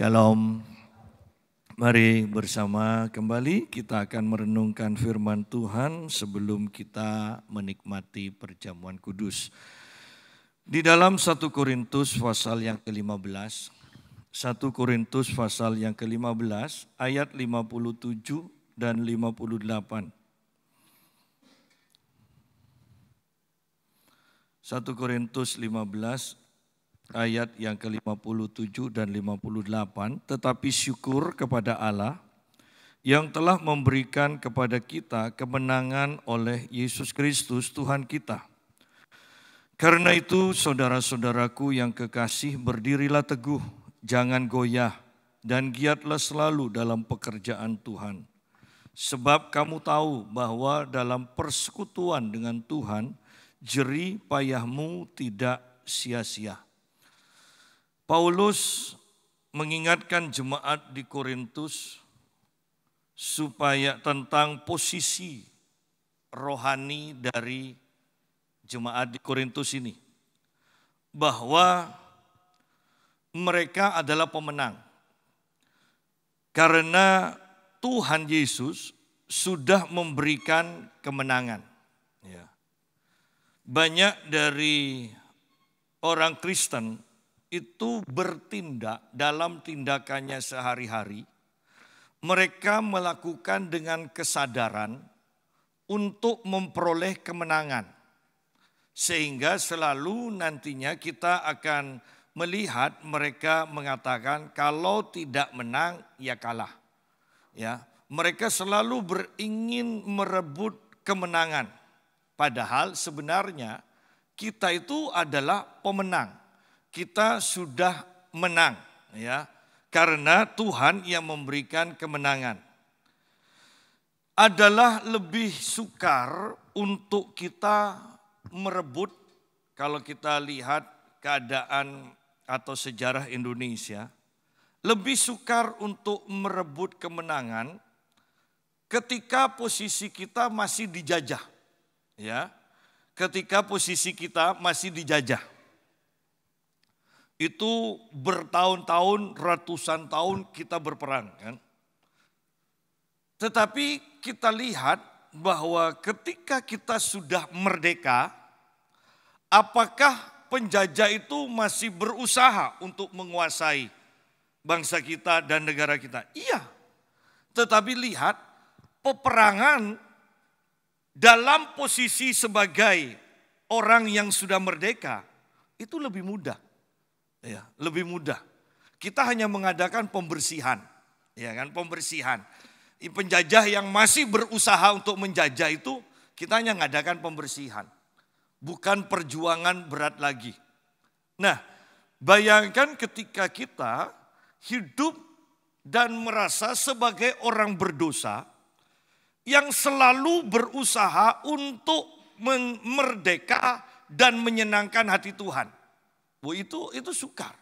Shalom. Mari bersama kembali kita akan merenungkan firman Tuhan sebelum kita menikmati perjamuan kudus. Di dalam 1 Korintus pasal yang ke-15, 1 Korintus pasal yang ke-15 ayat 57 dan 58. 1 Korintus 15 ayat yang ke-57 dan 58, tetapi syukur kepada Allah yang telah memberikan kepada kita kemenangan oleh Yesus Kristus Tuhan kita. Karena itu saudara-saudaraku yang kekasih berdirilah teguh, jangan goyah dan giatlah selalu dalam pekerjaan Tuhan. Sebab kamu tahu bahwa dalam persekutuan dengan Tuhan, jerih payahmu tidak sia-sia. Paulus mengingatkan jemaat di Korintus supaya tentang posisi rohani dari jemaat di Korintus ini bahwa mereka adalah pemenang karena Tuhan Yesus sudah memberikan kemenangan. Ya. Banyak dari orang Kristen itu bertindak dalam tindakannya sehari-hari, mereka melakukan dengan kesadaran untuk memperoleh kemenangan, sehingga selalu nantinya kita akan melihat mereka mengatakan kalau tidak menang ya kalah. Ya, mereka selalu beringin merebut kemenangan. Padahal sebenarnya kita itu adalah pemenang kita sudah menang ya karena Tuhan yang memberikan kemenangan adalah lebih sukar untuk kita merebut kalau kita lihat keadaan atau sejarah Indonesia lebih sukar untuk merebut kemenangan ketika posisi kita masih dijajah ya ketika posisi kita masih dijajah itu bertahun-tahun, ratusan tahun kita berperang. Kan? Tetapi kita lihat bahwa ketika kita sudah merdeka, apakah penjajah itu masih berusaha untuk menguasai bangsa kita dan negara kita? Iya. Tetapi lihat peperangan dalam posisi sebagai orang yang sudah merdeka itu lebih mudah. Ya, lebih mudah. Kita hanya mengadakan pembersihan, ya kan? Pembersihan. Penjajah yang masih berusaha untuk menjajah itu, kita hanya mengadakan pembersihan. Bukan perjuangan berat lagi. Nah, bayangkan ketika kita hidup dan merasa sebagai orang berdosa yang selalu berusaha untuk merdeka dan menyenangkan hati Tuhan. Bu itu itu sukar.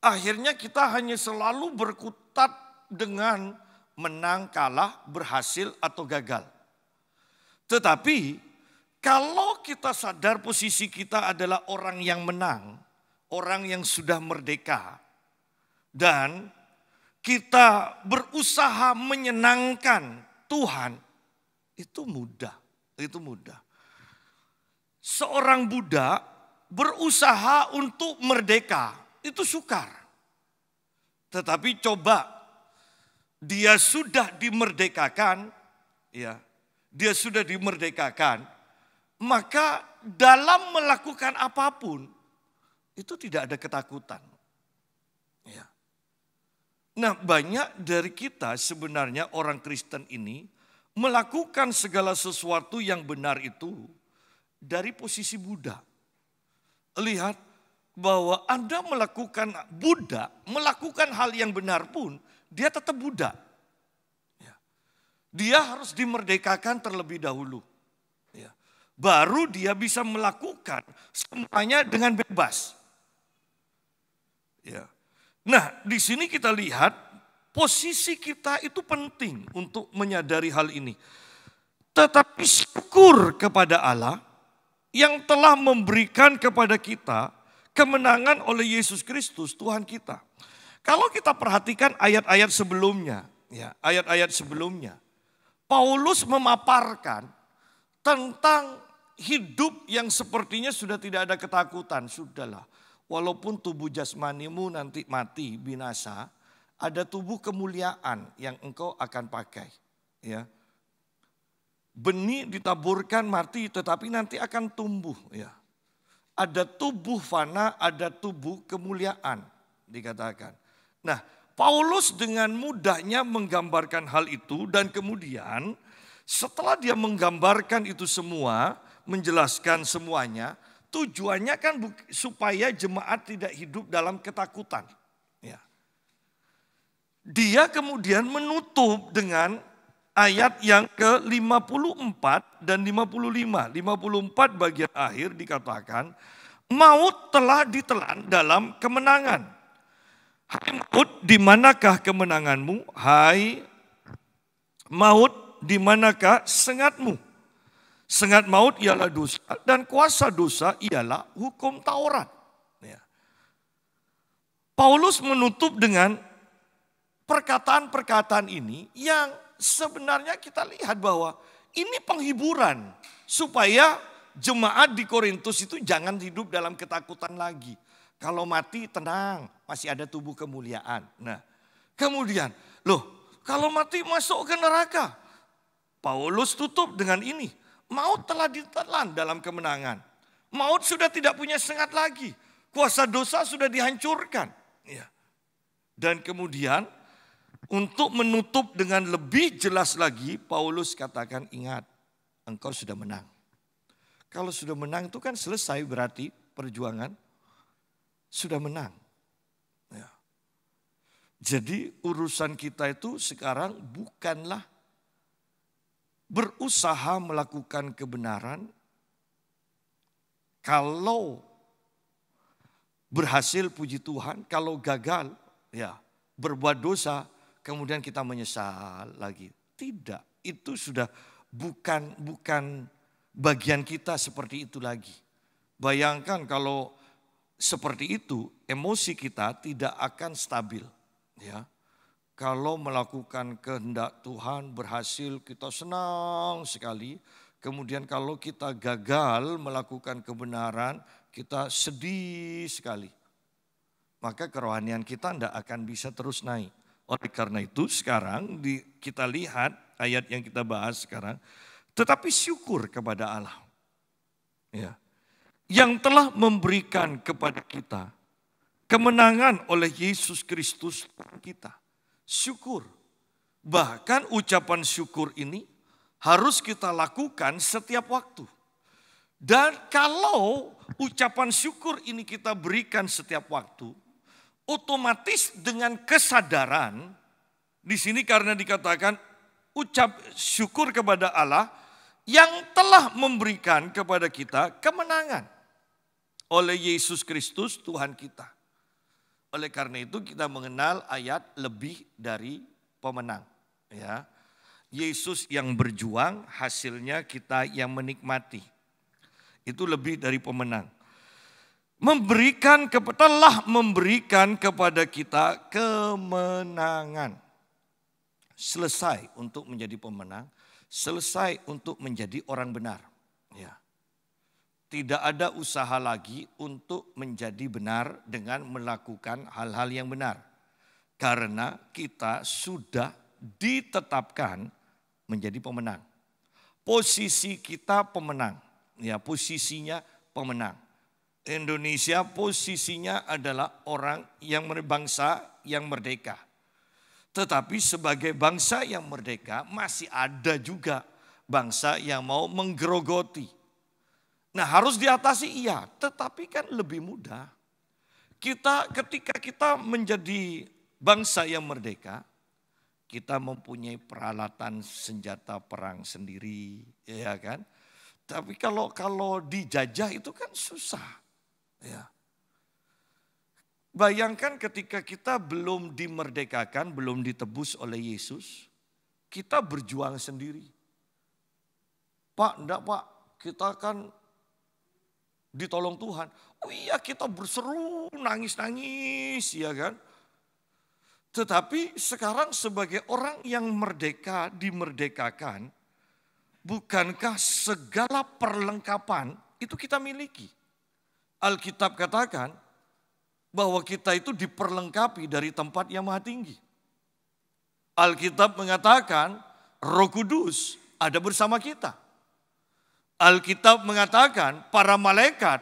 Akhirnya kita hanya selalu berkutat dengan menang, kalah, berhasil atau gagal. Tetapi kalau kita sadar posisi kita adalah orang yang menang, orang yang sudah merdeka dan kita berusaha menyenangkan Tuhan itu mudah, itu mudah. Seorang budak berusaha untuk merdeka. Itu sukar. Tetapi coba dia sudah dimerdekakan, ya. Dia sudah dimerdekakan, maka dalam melakukan apapun itu tidak ada ketakutan. Ya. Nah, banyak dari kita sebenarnya orang Kristen ini melakukan segala sesuatu yang benar itu dari posisi budak lihat bahwa Anda melakukan Buddha, melakukan hal yang benar pun, dia tetap Buddha. Ya. Dia harus dimerdekakan terlebih dahulu. Ya. Baru dia bisa melakukan semuanya dengan bebas. Ya. Nah, di sini kita lihat posisi kita itu penting untuk menyadari hal ini. Tetapi syukur kepada Allah yang telah memberikan kepada kita kemenangan oleh Yesus Kristus Tuhan kita. Kalau kita perhatikan ayat-ayat sebelumnya, ya, ayat-ayat sebelumnya, Paulus memaparkan tentang hidup yang sepertinya sudah tidak ada ketakutan, sudahlah. Walaupun tubuh jasmanimu nanti mati binasa, ada tubuh kemuliaan yang engkau akan pakai, ya. Benih ditaburkan mati tetapi nanti akan tumbuh ya. Ada tubuh fana, ada tubuh kemuliaan dikatakan. Nah, Paulus dengan mudahnya menggambarkan hal itu dan kemudian setelah dia menggambarkan itu semua, menjelaskan semuanya, tujuannya kan supaya jemaat tidak hidup dalam ketakutan. Ya. Dia kemudian menutup dengan ayat yang ke-54 dan 55. 54 bagian akhir dikatakan, maut telah ditelan dalam kemenangan. Hai maut, di manakah kemenanganmu? Hai maut, di manakah sengatmu? Sengat maut ialah dosa dan kuasa dosa ialah hukum Taurat. Ya. Paulus menutup dengan perkataan-perkataan ini yang sebenarnya kita lihat bahwa ini penghiburan supaya jemaat di Korintus itu jangan hidup dalam ketakutan lagi. Kalau mati tenang, masih ada tubuh kemuliaan. Nah, kemudian, loh, kalau mati masuk ke neraka. Paulus tutup dengan ini. Maut telah ditelan dalam kemenangan. Maut sudah tidak punya sengat lagi. Kuasa dosa sudah dihancurkan. Ya. Dan kemudian untuk menutup dengan lebih jelas lagi, Paulus katakan ingat, engkau sudah menang. Kalau sudah menang itu kan selesai berarti perjuangan. Sudah menang. Ya. Jadi urusan kita itu sekarang bukanlah berusaha melakukan kebenaran. Kalau berhasil puji Tuhan, kalau gagal ya berbuat dosa kemudian kita menyesal lagi. Tidak, itu sudah bukan bukan bagian kita seperti itu lagi. Bayangkan kalau seperti itu, emosi kita tidak akan stabil, ya. Kalau melakukan kehendak Tuhan berhasil, kita senang sekali. Kemudian kalau kita gagal melakukan kebenaran, kita sedih sekali. Maka kerohanian kita tidak akan bisa terus naik. Oleh karena itu sekarang di, kita lihat ayat yang kita bahas sekarang. Tetapi syukur kepada Allah. Ya. Yang telah memberikan kepada kita kemenangan oleh Yesus Kristus kita. Syukur. Bahkan ucapan syukur ini harus kita lakukan setiap waktu. Dan kalau ucapan syukur ini kita berikan setiap waktu, otomatis dengan kesadaran di sini karena dikatakan ucap syukur kepada Allah yang telah memberikan kepada kita kemenangan oleh Yesus Kristus Tuhan kita. Oleh karena itu kita mengenal ayat lebih dari pemenang, ya. Yesus yang berjuang, hasilnya kita yang menikmati. Itu lebih dari pemenang memberikan telah memberikan kepada kita kemenangan. Selesai untuk menjadi pemenang, selesai untuk menjadi orang benar. Ya. Tidak ada usaha lagi untuk menjadi benar dengan melakukan hal-hal yang benar. Karena kita sudah ditetapkan menjadi pemenang. Posisi kita pemenang, ya posisinya pemenang Indonesia posisinya adalah orang yang bangsa yang merdeka. Tetapi sebagai bangsa yang merdeka masih ada juga bangsa yang mau menggerogoti. Nah harus diatasi iya, tetapi kan lebih mudah. Kita ketika kita menjadi bangsa yang merdeka, kita mempunyai peralatan senjata perang sendiri, ya kan? Tapi kalau kalau dijajah itu kan susah. Ya. Bayangkan ketika kita belum dimerdekakan, belum ditebus oleh Yesus, kita berjuang sendiri. Pak, enggak pak, kita kan ditolong Tuhan. Oh iya kita berseru, nangis-nangis ya kan. Tetapi sekarang sebagai orang yang merdeka, dimerdekakan, bukankah segala perlengkapan itu kita miliki? Alkitab katakan bahwa kita itu diperlengkapi dari tempat yang maha tinggi. Alkitab mengatakan roh kudus ada bersama kita. Alkitab mengatakan para malaikat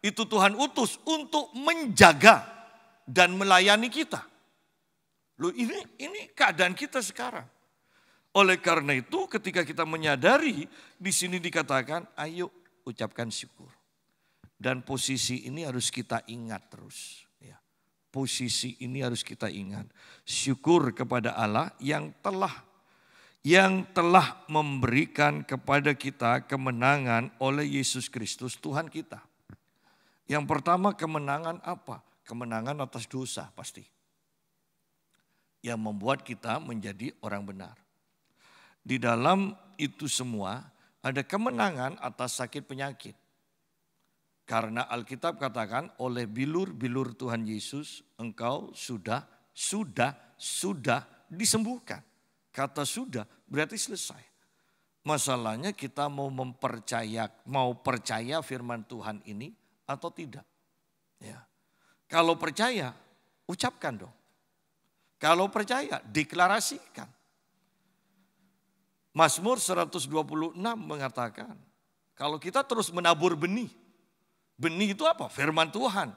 itu Tuhan utus untuk menjaga dan melayani kita. Loh ini ini keadaan kita sekarang. Oleh karena itu ketika kita menyadari di sini dikatakan ayo ucapkan syukur. Dan posisi ini harus kita ingat terus. Ya. Posisi ini harus kita ingat. Syukur kepada Allah yang telah yang telah memberikan kepada kita kemenangan oleh Yesus Kristus Tuhan kita. Yang pertama kemenangan apa? Kemenangan atas dosa pasti. Yang membuat kita menjadi orang benar. Di dalam itu semua ada kemenangan atas sakit penyakit. Karena Alkitab katakan oleh bilur-bilur Tuhan Yesus engkau sudah, sudah, sudah disembuhkan. Kata sudah berarti selesai. Masalahnya kita mau mempercaya, mau percaya firman Tuhan ini atau tidak. Ya. Kalau percaya, ucapkan dong. Kalau percaya, deklarasikan. Mazmur 126 mengatakan, kalau kita terus menabur benih, Benih itu apa? Firman Tuhan.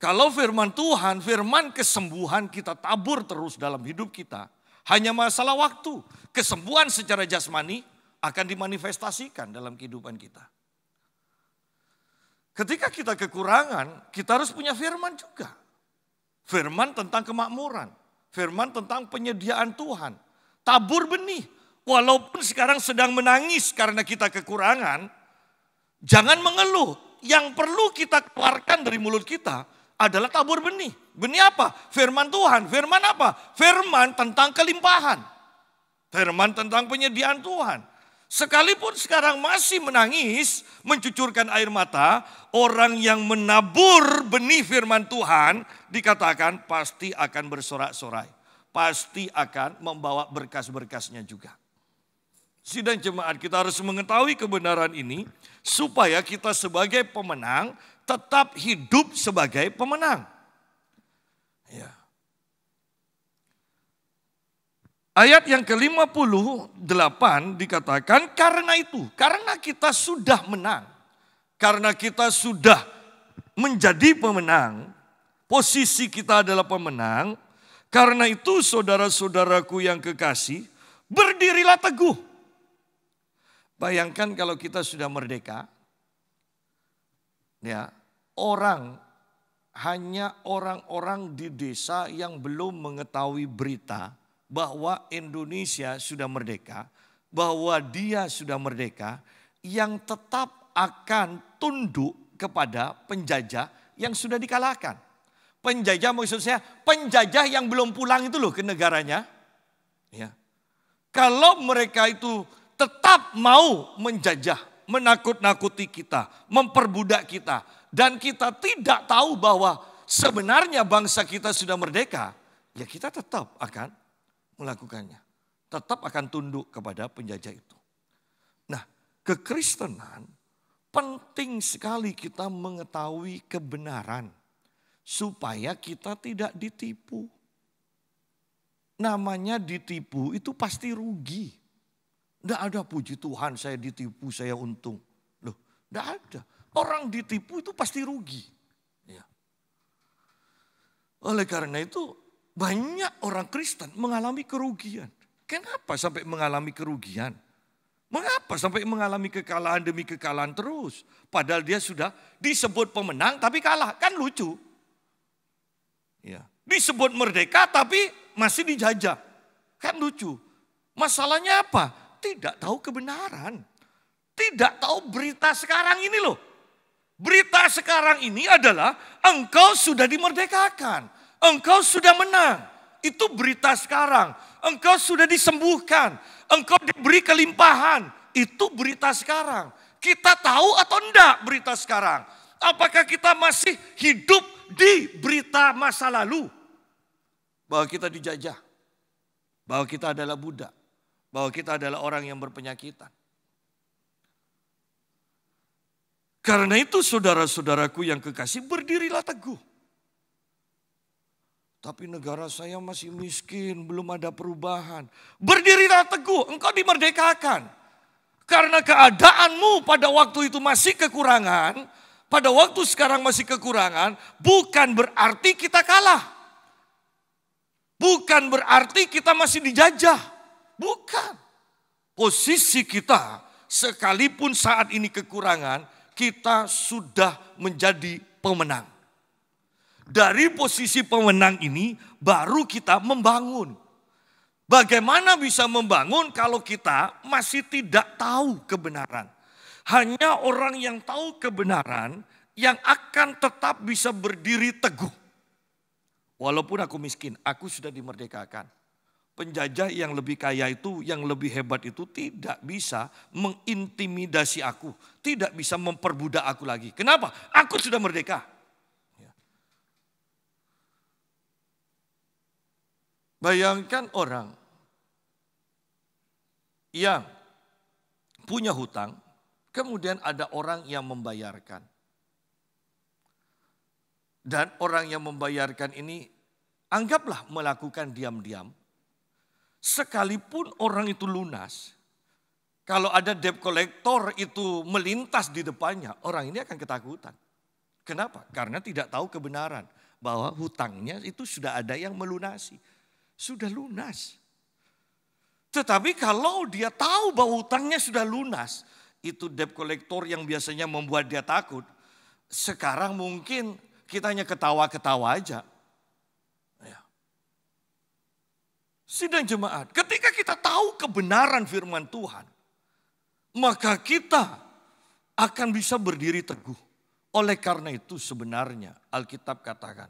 Kalau firman Tuhan, firman kesembuhan kita tabur terus dalam hidup kita. Hanya masalah waktu. Kesembuhan secara jasmani akan dimanifestasikan dalam kehidupan kita. Ketika kita kekurangan, kita harus punya firman juga. Firman tentang kemakmuran, firman tentang penyediaan Tuhan. Tabur benih, walaupun sekarang sedang menangis karena kita kekurangan, jangan mengeluh yang perlu kita keluarkan dari mulut kita adalah tabur benih. Benih apa? Firman Tuhan. Firman apa? Firman tentang kelimpahan. Firman tentang penyediaan Tuhan. Sekalipun sekarang masih menangis, mencucurkan air mata, orang yang menabur benih firman Tuhan dikatakan pasti akan bersorak-sorai. Pasti akan membawa berkas-berkasnya juga sidang jemaat kita harus mengetahui kebenaran ini supaya kita sebagai pemenang tetap hidup sebagai pemenang. Ya. Ayat yang ke-58 dikatakan karena itu, karena kita sudah menang. Karena kita sudah menjadi pemenang, posisi kita adalah pemenang. Karena itu saudara-saudaraku yang kekasih, berdirilah teguh Bayangkan kalau kita sudah merdeka, ya orang hanya orang-orang di desa yang belum mengetahui berita bahwa Indonesia sudah merdeka, bahwa dia sudah merdeka, yang tetap akan tunduk kepada penjajah yang sudah dikalahkan. Penjajah maksud penjajah yang belum pulang itu loh ke negaranya. Ya. Kalau mereka itu tetap mau menjajah, menakut-nakuti kita, memperbudak kita. Dan kita tidak tahu bahwa sebenarnya bangsa kita sudah merdeka, ya kita tetap akan melakukannya. Tetap akan tunduk kepada penjajah itu. Nah, kekristenan penting sekali kita mengetahui kebenaran supaya kita tidak ditipu. Namanya ditipu itu pasti rugi. Tidak ada puji Tuhan saya ditipu, saya untung. Loh, tidak ada. Orang ditipu itu pasti rugi. Ya. Oleh karena itu banyak orang Kristen mengalami kerugian. Kenapa sampai mengalami kerugian? Mengapa sampai mengalami kekalahan demi kekalahan terus? Padahal dia sudah disebut pemenang tapi kalah. Kan lucu. Ya. Disebut merdeka tapi masih dijajah. Kan lucu. Masalahnya apa? tidak tahu kebenaran. Tidak tahu berita sekarang ini loh. Berita sekarang ini adalah engkau sudah dimerdekakan. Engkau sudah menang. Itu berita sekarang. Engkau sudah disembuhkan. Engkau diberi kelimpahan. Itu berita sekarang. Kita tahu atau enggak berita sekarang? Apakah kita masih hidup di berita masa lalu? Bahwa kita dijajah. Bahwa kita adalah budak bahwa kita adalah orang yang berpenyakitan. Karena itu saudara-saudaraku yang kekasih berdirilah teguh. Tapi negara saya masih miskin, belum ada perubahan. Berdirilah teguh, engkau dimerdekakan. Karena keadaanmu pada waktu itu masih kekurangan, pada waktu sekarang masih kekurangan, bukan berarti kita kalah. Bukan berarti kita masih dijajah Bukan. Posisi kita sekalipun saat ini kekurangan, kita sudah menjadi pemenang. Dari posisi pemenang ini baru kita membangun. Bagaimana bisa membangun kalau kita masih tidak tahu kebenaran? Hanya orang yang tahu kebenaran yang akan tetap bisa berdiri teguh. Walaupun aku miskin, aku sudah dimerdekakan penjajah yang lebih kaya itu, yang lebih hebat itu tidak bisa mengintimidasi aku, tidak bisa memperbudak aku lagi. Kenapa? Aku sudah merdeka. Ya. Bayangkan orang yang punya hutang, kemudian ada orang yang membayarkan. Dan orang yang membayarkan ini anggaplah melakukan diam-diam Sekalipun orang itu lunas, kalau ada debt collector itu melintas di depannya, orang ini akan ketakutan. Kenapa? Karena tidak tahu kebenaran bahwa hutangnya itu sudah ada yang melunasi. Sudah lunas. Tetapi kalau dia tahu bahwa hutangnya sudah lunas, itu debt collector yang biasanya membuat dia takut. Sekarang mungkin kita hanya ketawa-ketawa aja. Sidang jemaat, ketika kita tahu kebenaran firman Tuhan, maka kita akan bisa berdiri teguh. Oleh karena itu sebenarnya Alkitab katakan,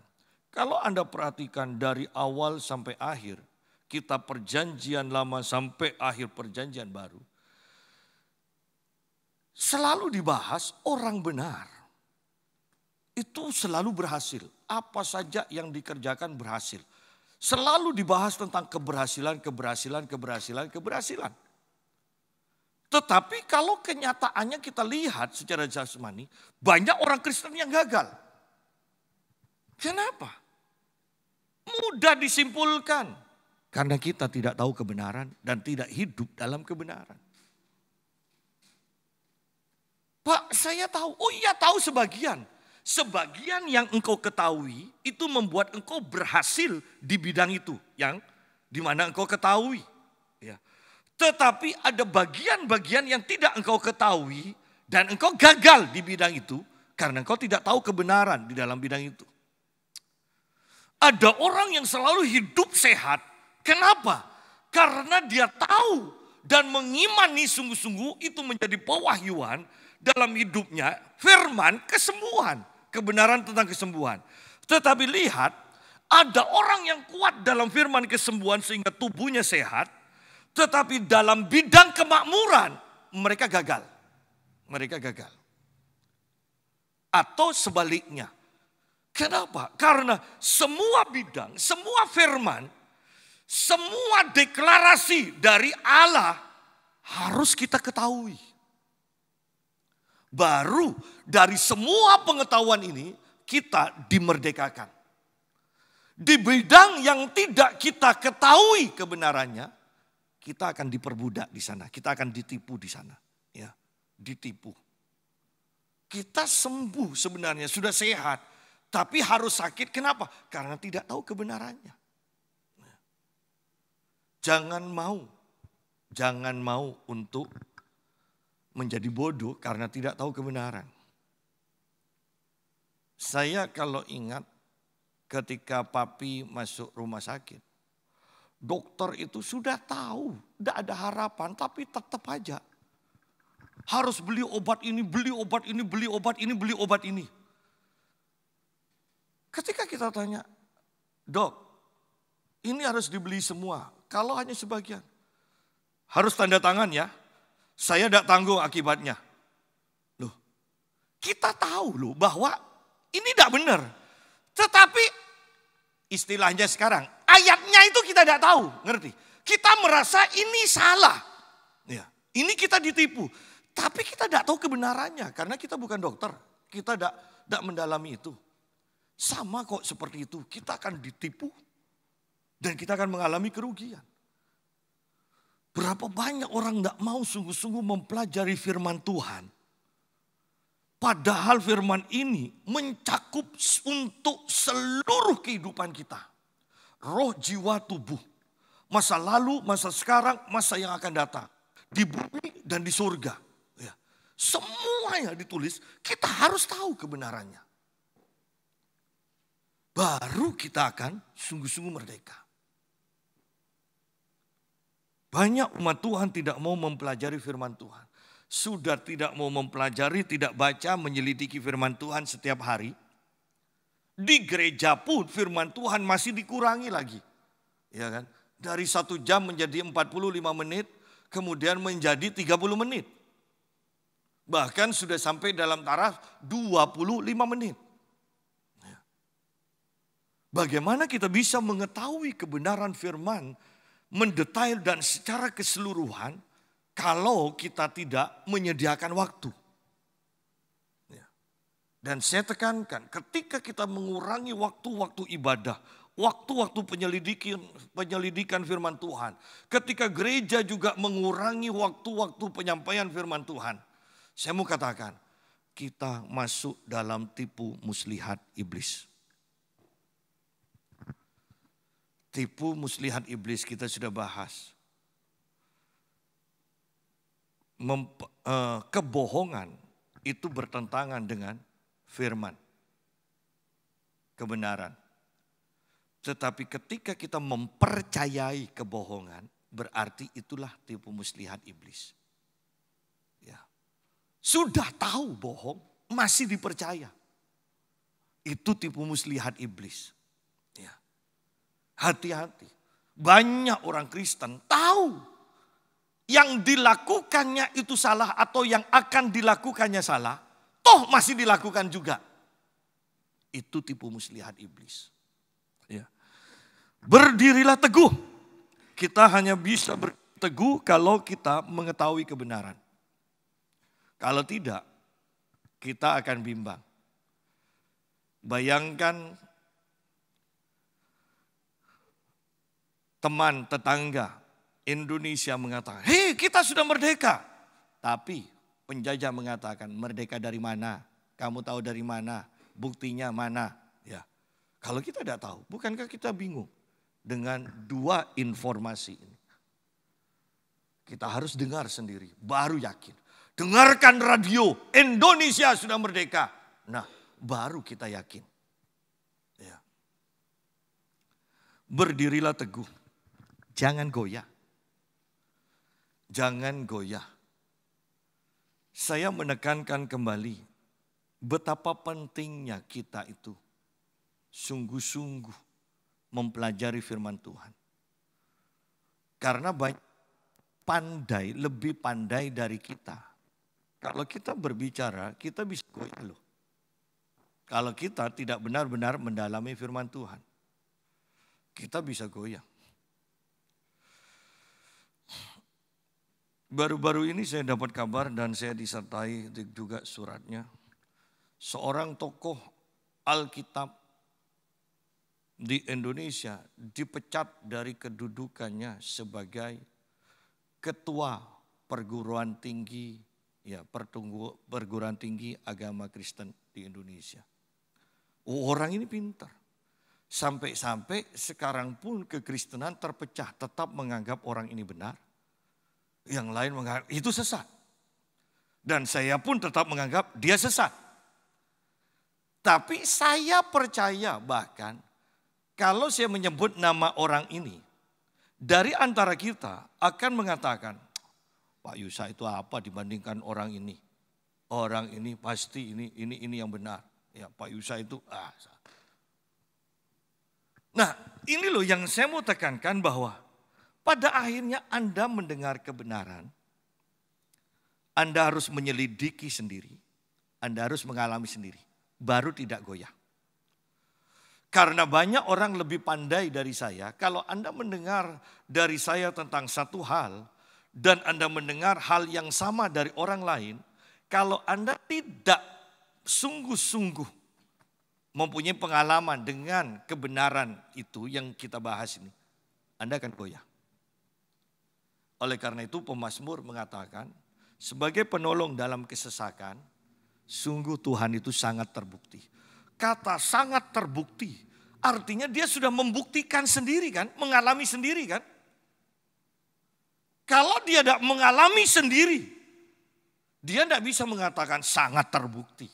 kalau Anda perhatikan dari awal sampai akhir, kita perjanjian lama sampai akhir perjanjian baru, selalu dibahas orang benar. Itu selalu berhasil. Apa saja yang dikerjakan berhasil Selalu dibahas tentang keberhasilan, keberhasilan, keberhasilan, keberhasilan. Tetapi kalau kenyataannya kita lihat secara jasmani, banyak orang Kristen yang gagal. Kenapa? Mudah disimpulkan. Karena kita tidak tahu kebenaran dan tidak hidup dalam kebenaran. Pak, saya tahu. Oh iya, tahu sebagian sebagian yang engkau ketahui itu membuat engkau berhasil di bidang itu yang dimana engkau ketahui. Ya. Tetapi ada bagian-bagian yang tidak engkau ketahui dan engkau gagal di bidang itu karena engkau tidak tahu kebenaran di dalam bidang itu. Ada orang yang selalu hidup sehat. Kenapa? Karena dia tahu dan mengimani sungguh-sungguh itu menjadi pewahyuan dalam hidupnya firman kesembuhan kebenaran tentang kesembuhan. Tetapi lihat, ada orang yang kuat dalam firman kesembuhan sehingga tubuhnya sehat, tetapi dalam bidang kemakmuran mereka gagal. Mereka gagal. Atau sebaliknya. Kenapa? Karena semua bidang, semua firman, semua deklarasi dari Allah harus kita ketahui. Baru dari semua pengetahuan ini kita dimerdekakan. Di bidang yang tidak kita ketahui kebenarannya, kita akan diperbudak di sana, kita akan ditipu di sana, ya. Ditipu. Kita sembuh sebenarnya, sudah sehat, tapi harus sakit kenapa? Karena tidak tahu kebenarannya. Ya. Jangan mau, jangan mau untuk menjadi bodoh karena tidak tahu kebenaran. Saya kalau ingat ketika papi masuk rumah sakit, dokter itu sudah tahu, tidak ada harapan tapi tetap aja. Harus beli obat ini, beli obat ini, beli obat ini, beli obat ini. Ketika kita tanya, dok, ini harus dibeli semua, kalau hanya sebagian. Harus tanda tangan ya, saya tidak tanggung akibatnya. Loh, kita tahu loh bahwa ini tidak benar. Tetapi istilahnya sekarang, ayatnya itu kita tidak tahu, ngerti? Kita merasa ini salah. Ya, ini kita ditipu. Tapi kita tidak tahu kebenarannya karena kita bukan dokter. Kita tidak tidak mendalami itu. Sama kok seperti itu, kita akan ditipu dan kita akan mengalami kerugian. Berapa banyak orang tidak mau sungguh-sungguh mempelajari firman Tuhan. Padahal firman ini mencakup untuk seluruh kehidupan kita. Roh, jiwa, tubuh. Masa lalu, masa sekarang, masa yang akan datang. Di bumi dan di surga. Ya. Semuanya ditulis, kita harus tahu kebenarannya. Baru kita akan sungguh-sungguh merdeka. Banyak umat Tuhan tidak mau mempelajari firman Tuhan. Sudah tidak mau mempelajari, tidak baca, menyelidiki firman Tuhan setiap hari. Di gereja pun firman Tuhan masih dikurangi lagi. Ya kan? Dari satu jam menjadi 45 menit, kemudian menjadi 30 menit. Bahkan sudah sampai dalam taraf 25 menit. Ya. Bagaimana kita bisa mengetahui kebenaran firman mendetail dan secara keseluruhan kalau kita tidak menyediakan waktu. Ya. Dan saya tekankan ketika kita mengurangi waktu-waktu ibadah, waktu-waktu penyelidikan, penyelidikan firman Tuhan. Ketika gereja juga mengurangi waktu-waktu penyampaian firman Tuhan. Saya mau katakan, kita masuk dalam tipu muslihat iblis. tipu muslihat iblis kita sudah bahas. Mem, eh, kebohongan itu bertentangan dengan firman. Kebenaran. Tetapi ketika kita mempercayai kebohongan, berarti itulah tipu muslihat iblis. Ya. Sudah tahu bohong, masih dipercaya. Itu tipu muslihat iblis. Hati-hati. Banyak orang Kristen tahu yang dilakukannya itu salah atau yang akan dilakukannya salah, toh masih dilakukan juga. Itu tipu muslihat iblis. Ya. Berdirilah teguh. Kita hanya bisa berteguh kalau kita mengetahui kebenaran. Kalau tidak, kita akan bimbang. Bayangkan teman, tetangga Indonesia mengatakan, hei kita sudah merdeka. Tapi penjajah mengatakan, merdeka dari mana? Kamu tahu dari mana? Buktinya mana? Ya, Kalau kita tidak tahu, bukankah kita bingung dengan dua informasi ini? Kita harus dengar sendiri, baru yakin. Dengarkan radio, Indonesia sudah merdeka. Nah, baru kita yakin. Ya. Berdirilah teguh Jangan goyah. Jangan goyah. Saya menekankan kembali betapa pentingnya kita itu sungguh-sungguh mempelajari firman Tuhan. Karena banyak pandai, lebih pandai dari kita. Kalau kita berbicara, kita bisa goyah loh. Kalau kita tidak benar-benar mendalami firman Tuhan, kita bisa goyah. Baru-baru ini saya dapat kabar dan saya disertai juga suratnya. Seorang tokoh Alkitab di Indonesia dipecat dari kedudukannya sebagai ketua perguruan tinggi ya pertunggu perguruan tinggi agama Kristen di Indonesia. Oh, orang ini pintar. Sampai-sampai sekarang pun kekristenan terpecah tetap menganggap orang ini benar yang lain menganggap itu sesat. Dan saya pun tetap menganggap dia sesat. Tapi saya percaya bahkan kalau saya menyebut nama orang ini, dari antara kita akan mengatakan, Pak Yusa itu apa dibandingkan orang ini? Orang ini pasti ini ini ini yang benar. Ya Pak Yusa itu ah. Nah ini loh yang saya mau tekankan bahwa pada akhirnya Anda mendengar kebenaran, Anda harus menyelidiki sendiri, Anda harus mengalami sendiri, baru tidak goyah. Karena banyak orang lebih pandai dari saya, kalau Anda mendengar dari saya tentang satu hal, dan Anda mendengar hal yang sama dari orang lain, kalau Anda tidak sungguh-sungguh mempunyai pengalaman dengan kebenaran itu yang kita bahas ini, Anda akan goyah. Oleh karena itu pemazmur mengatakan, sebagai penolong dalam kesesakan, sungguh Tuhan itu sangat terbukti. Kata sangat terbukti, artinya dia sudah membuktikan sendiri kan, mengalami sendiri kan. Kalau dia tidak mengalami sendiri, dia tidak bisa mengatakan sangat terbukti.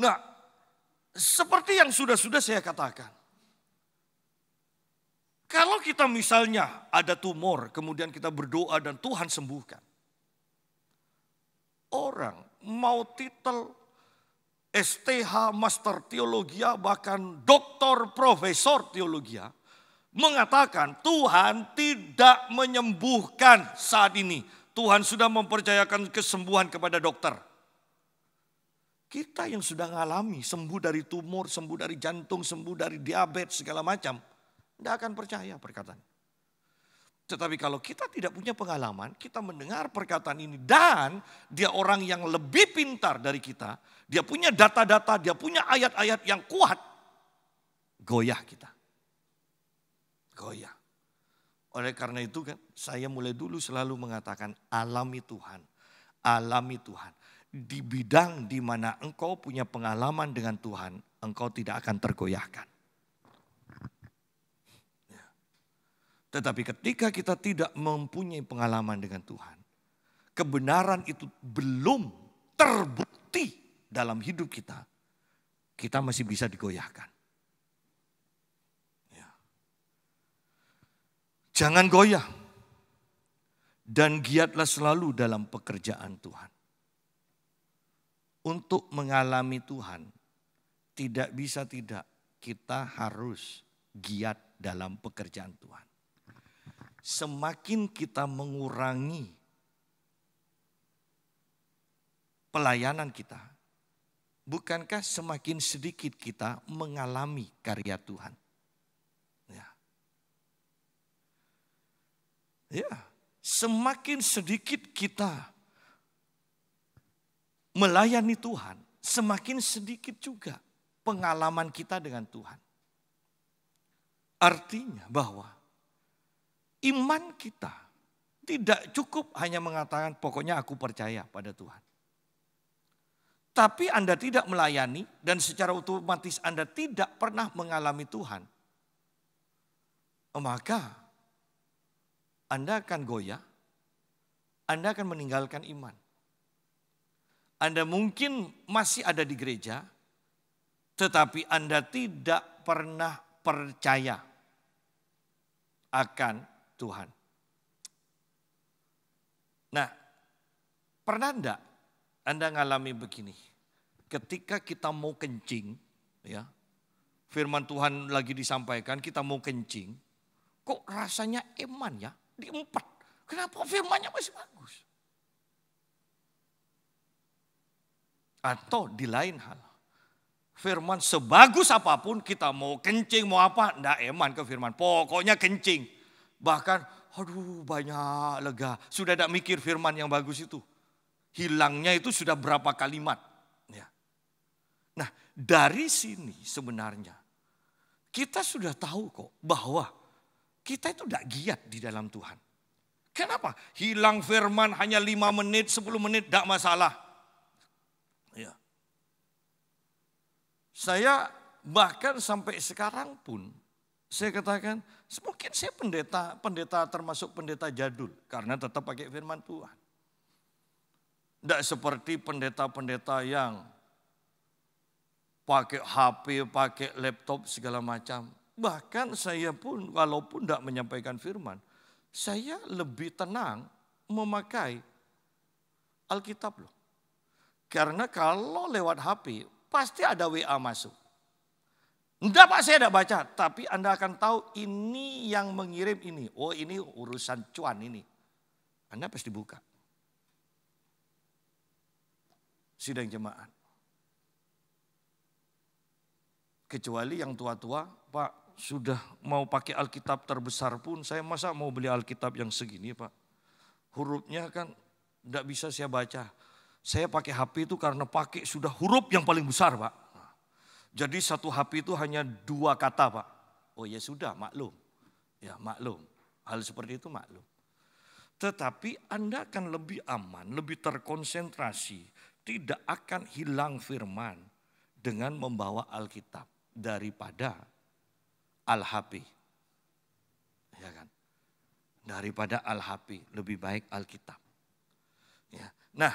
Nah, seperti yang sudah-sudah saya katakan, kalau kita misalnya ada tumor, kemudian kita berdoa dan Tuhan sembuhkan. Orang mau titel STH, Master Teologia, bahkan Doktor Profesor Teologia, mengatakan Tuhan tidak menyembuhkan saat ini. Tuhan sudah mempercayakan kesembuhan kepada dokter. Kita yang sudah mengalami sembuh dari tumor, sembuh dari jantung, sembuh dari diabetes, segala macam tidak akan percaya perkataan. Tetapi kalau kita tidak punya pengalaman, kita mendengar perkataan ini dan dia orang yang lebih pintar dari kita, dia punya data-data, dia punya ayat-ayat yang kuat, goyah kita. Goyah. Oleh karena itu kan saya mulai dulu selalu mengatakan alami Tuhan, alami Tuhan. Di bidang di mana engkau punya pengalaman dengan Tuhan, engkau tidak akan tergoyahkan. Tetapi ketika kita tidak mempunyai pengalaman dengan Tuhan, kebenaran itu belum terbukti dalam hidup kita, kita masih bisa digoyahkan. Ya. Jangan goyah dan giatlah selalu dalam pekerjaan Tuhan. Untuk mengalami Tuhan, tidak bisa tidak kita harus giat dalam pekerjaan Tuhan semakin kita mengurangi pelayanan kita, bukankah semakin sedikit kita mengalami karya Tuhan? Ya. Ya, semakin sedikit kita melayani Tuhan, semakin sedikit juga pengalaman kita dengan Tuhan. Artinya bahwa Iman kita tidak cukup hanya mengatakan pokoknya aku percaya pada Tuhan. Tapi Anda tidak melayani dan secara otomatis Anda tidak pernah mengalami Tuhan. Maka Anda akan goyah, Anda akan meninggalkan iman. Anda mungkin masih ada di gereja, tetapi Anda tidak pernah percaya akan Tuhan. Nah, pernah enggak Anda ngalami begini? Ketika kita mau kencing, ya, firman Tuhan lagi disampaikan, kita mau kencing, kok rasanya eman ya, diempat. Kenapa firmannya masih bagus? Atau di lain hal, firman sebagus apapun kita mau kencing mau apa, enggak eman ke firman. Pokoknya kencing. Bahkan, aduh banyak lega. Sudah tidak mikir firman yang bagus itu. Hilangnya itu sudah berapa kalimat. Ya. Nah dari sini sebenarnya kita sudah tahu kok bahwa kita itu tidak giat di dalam Tuhan. Kenapa? Hilang firman hanya lima menit, sepuluh menit tidak masalah. Ya. Saya bahkan sampai sekarang pun saya katakan, mungkin saya pendeta, pendeta termasuk pendeta jadul. Karena tetap pakai firman Tuhan. Tidak seperti pendeta-pendeta yang pakai HP, pakai laptop segala macam. Bahkan saya pun walaupun tidak menyampaikan firman, saya lebih tenang memakai Alkitab loh. Karena kalau lewat HP, pasti ada WA masuk. Enggak Pak saya tidak baca, tapi Anda akan tahu ini yang mengirim ini. Oh ini urusan cuan ini. Anda pasti buka. Sidang jemaat. Kecuali yang tua-tua, Pak sudah mau pakai Alkitab terbesar pun, saya masa mau beli Alkitab yang segini Pak. Hurufnya kan tidak bisa saya baca. Saya pakai HP itu karena pakai sudah huruf yang paling besar Pak. Jadi satu HP itu hanya dua kata Pak. Oh ya sudah maklum. Ya maklum. Hal seperti itu maklum. Tetapi Anda akan lebih aman, lebih terkonsentrasi. Tidak akan hilang firman dengan membawa Alkitab daripada Al-HP. Ya kan? Daripada al lebih baik Alkitab. Ya. Nah,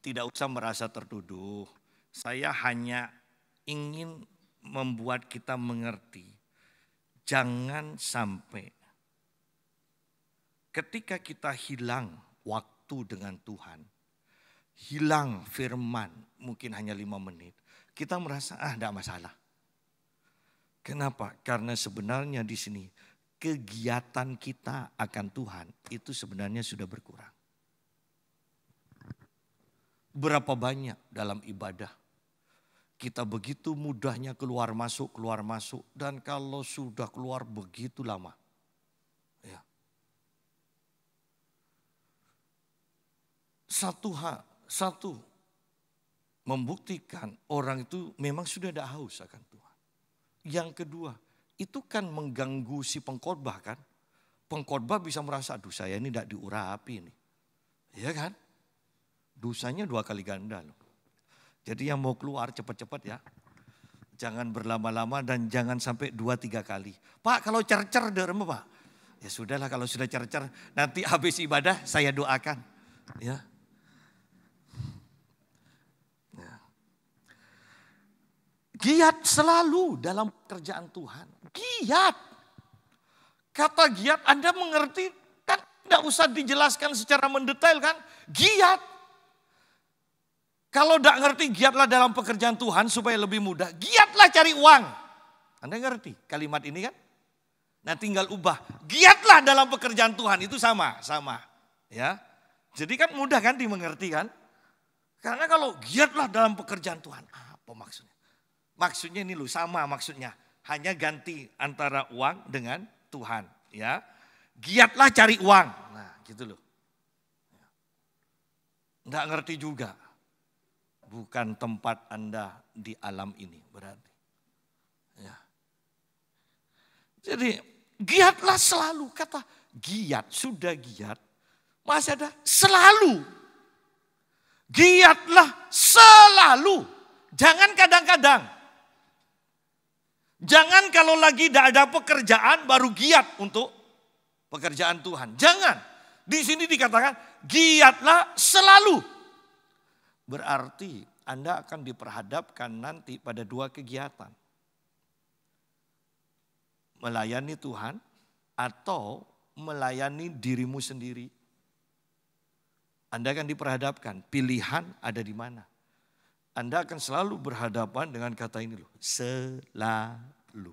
tidak usah merasa tertuduh saya hanya ingin membuat kita mengerti. Jangan sampai ketika kita hilang waktu dengan Tuhan, hilang firman mungkin hanya lima menit, kita merasa ah tidak masalah. Kenapa? Karena sebenarnya di sini kegiatan kita akan Tuhan itu sebenarnya sudah berkurang. Berapa banyak dalam ibadah kita begitu mudahnya keluar masuk, keluar masuk. Dan kalau sudah keluar begitu lama. Ya. Satu hak, satu membuktikan orang itu memang sudah tidak haus akan Tuhan. Yang kedua, itu kan mengganggu si pengkhotbah kan. Pengkhotbah bisa merasa, aduh saya ini tidak diurapi ini. ya kan? Dosanya dua kali ganda loh. Jadi yang mau keluar cepat-cepat ya. Jangan berlama-lama dan jangan sampai dua tiga kali. Pak kalau cercer derma pak. Ya sudahlah kalau sudah cercer nanti habis ibadah saya doakan. Ya. ya. Giat selalu dalam kerjaan Tuhan. Giat. Kata giat Anda mengerti kan tidak usah dijelaskan secara mendetail kan. Giat kalau tidak ngerti, giatlah dalam pekerjaan Tuhan supaya lebih mudah. Giatlah cari uang. Anda ngerti kalimat ini kan? Nah tinggal ubah. Giatlah dalam pekerjaan Tuhan itu sama, sama. Ya, jadi kan mudah kan dimengerti kan? Karena kalau giatlah dalam pekerjaan Tuhan, apa maksudnya? Maksudnya ini loh sama maksudnya. Hanya ganti antara uang dengan Tuhan. Ya, giatlah cari uang. Nah gitu loh. Nggak ngerti juga bukan tempat Anda di alam ini berarti. Ya. Jadi giatlah selalu kata giat sudah giat masih ada selalu giatlah selalu jangan kadang-kadang jangan kalau lagi tidak ada pekerjaan baru giat untuk pekerjaan Tuhan jangan di sini dikatakan giatlah selalu Berarti Anda akan diperhadapkan nanti pada dua kegiatan. Melayani Tuhan atau melayani dirimu sendiri. Anda akan diperhadapkan, pilihan ada di mana. Anda akan selalu berhadapan dengan kata ini loh, selalu.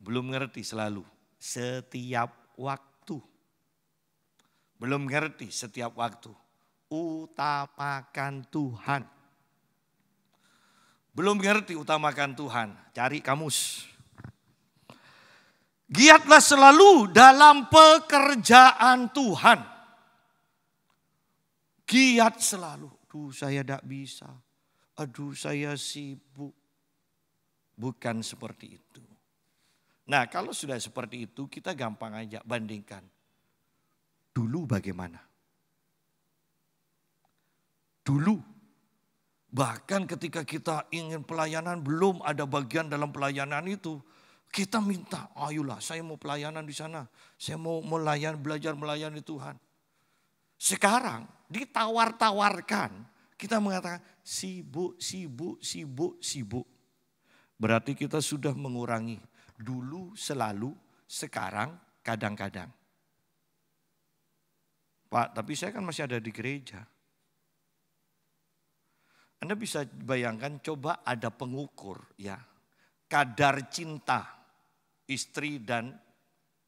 Belum ngerti selalu, setiap waktu belum ngerti setiap waktu. Utamakan Tuhan. Belum ngerti utamakan Tuhan. Cari kamus. Giatlah selalu dalam pekerjaan Tuhan. Giat selalu. aduh saya tidak bisa. Aduh saya sibuk. Bukan seperti itu. Nah kalau sudah seperti itu kita gampang aja bandingkan. Dulu bagaimana? Dulu, bahkan ketika kita ingin pelayanan, belum ada bagian dalam pelayanan itu. Kita minta, ayolah saya mau pelayanan di sana. Saya mau melayan, belajar melayani Tuhan. Sekarang ditawar-tawarkan. Kita mengatakan sibuk, sibuk, sibuk, sibuk. Berarti kita sudah mengurangi dulu, selalu, sekarang, kadang-kadang. Pak, tapi saya kan masih ada di gereja. Anda bisa bayangkan coba ada pengukur ya. Kadar cinta istri dan